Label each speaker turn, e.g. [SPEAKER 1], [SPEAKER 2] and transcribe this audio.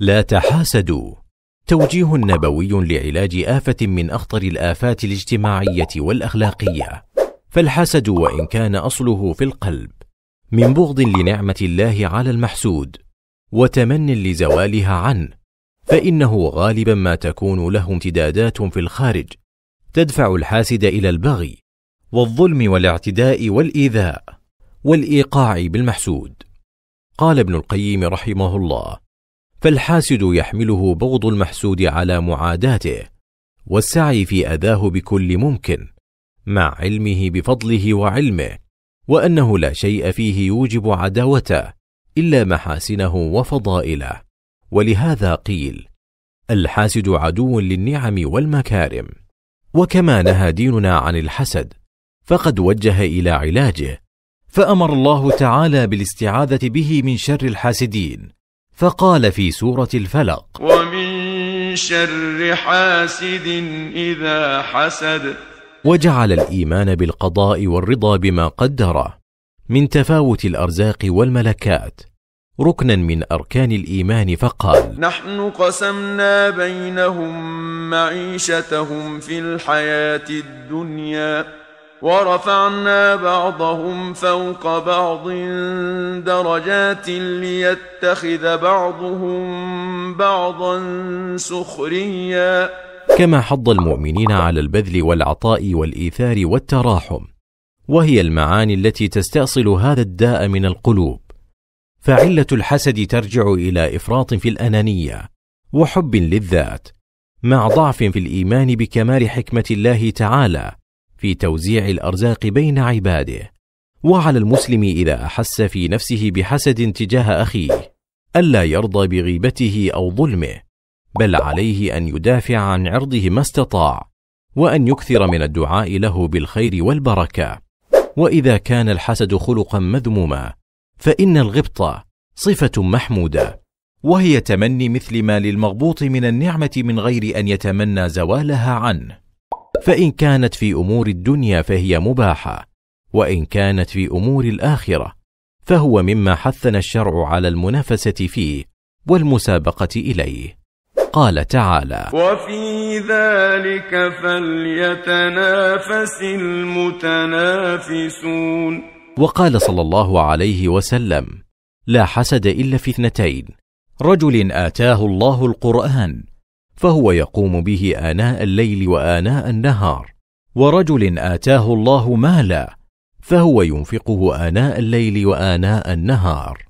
[SPEAKER 1] لا تحاسدوا توجيه نبوي لعلاج آفة من أخطر الآفات الاجتماعية والأخلاقية فالحسد وإن كان أصله في القلب من بغض لنعمة الله على المحسود وتمن لزوالها عنه فإنه غالبا ما تكون له امتدادات في الخارج تدفع الحاسد إلى البغي والظلم والاعتداء والإيذاء والإيقاع بالمحسود قال ابن القيم رحمه الله فالحاسد يحمله بغض المحسود على معاداته والسعي في اذاه بكل ممكن مع علمه بفضله وعلمه وانه لا شيء فيه يوجب عداوته الا محاسنه وفضائله ولهذا قيل الحاسد عدو للنعم والمكارم وكما نهى ديننا عن الحسد فقد وجه الى علاجه فامر الله تعالى بالاستعاذه به من شر الحاسدين فقال في سورة الفلق
[SPEAKER 2] ومن شر حاسد إذا حسد
[SPEAKER 1] وجعل الإيمان بالقضاء والرضا بما قدره من تفاوت الأرزاق والملكات ركنا من أركان الإيمان فقال
[SPEAKER 2] نحن قسمنا بينهم معيشتهم في الحياة الدنيا ورفعنا بعضهم فوق بعض درجات ليتخذ بعضهم بعضا سخريا
[SPEAKER 1] كما حض المؤمنين على البذل والعطاء والايثار والتراحم وهي المعاني التي تستاصل هذا الداء من القلوب فعله الحسد ترجع الى افراط في الانانيه وحب للذات مع ضعف في الايمان بكمال حكمه الله تعالى في توزيع الارزاق بين عباده وعلى المسلم اذا احس في نفسه بحسد تجاه اخيه الا يرضى بغيبته او ظلمه بل عليه ان يدافع عن عرضه ما استطاع وان يكثر من الدعاء له بالخير والبركه واذا كان الحسد خلقا مذموما فان الغبطه صفه محموده وهي تمني مثل ما للمغبوط من النعمه من غير ان يتمنى زوالها عنه فان كانت في امور الدنيا فهي مباحه وان كانت في امور الاخره فهو مما حثنا الشرع على المنافسه فيه والمسابقه اليه قال تعالى
[SPEAKER 2] وفي ذلك فليتنافس المتنافسون
[SPEAKER 1] وقال صلى الله عليه وسلم لا حسد الا في اثنتين رجل اتاه الله القران فهو يقوم به آناء الليل وآناء النهار ورجل آتاه الله مالا فهو ينفقه آناء الليل وآناء النهار